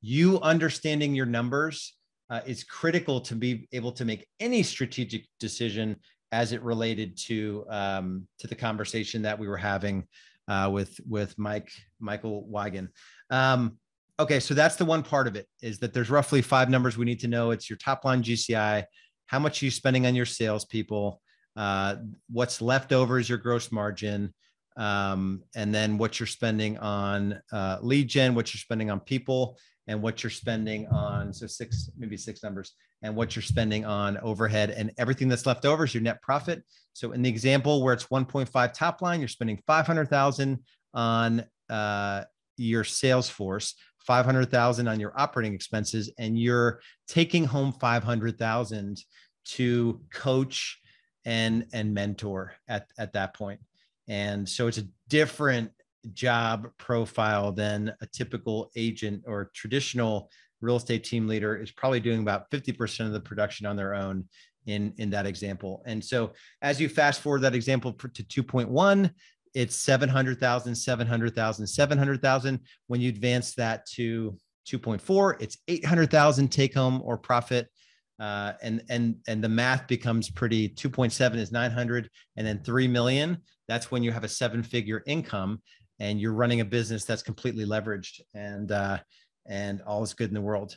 you understanding your numbers uh, is critical to be able to make any strategic decision as it related to um, to the conversation that we were having uh, with with Mike Michael Weigand. Um, okay, so that's the one part of it is that there's roughly five numbers we need to know. It's your top line GCI, how much are you spending on your salespeople, uh, what's left over is your gross margin, um, and then what you're spending on uh, lead gen, what you're spending on people, and what you're spending on so six maybe six numbers, and what you're spending on overhead, and everything that's left over is your net profit. So in the example where it's 1.5 top line, you're spending 500,000 on uh, your sales force. 500,000 on your operating expenses and you're taking home 500,000 to coach and and mentor at at that point. And so it's a different job profile than a typical agent or traditional real estate team leader is probably doing about 50% of the production on their own in in that example. And so as you fast forward that example to 2.1, it's 700,000, 700,000, 700,000. When you advance that to 2.4, it's 800,000 take home or profit uh, and and and the math becomes pretty 2.7 is 900 and then 3 million that's when you have a seven figure income and you're running a business that's completely leveraged and uh, and all is good in the world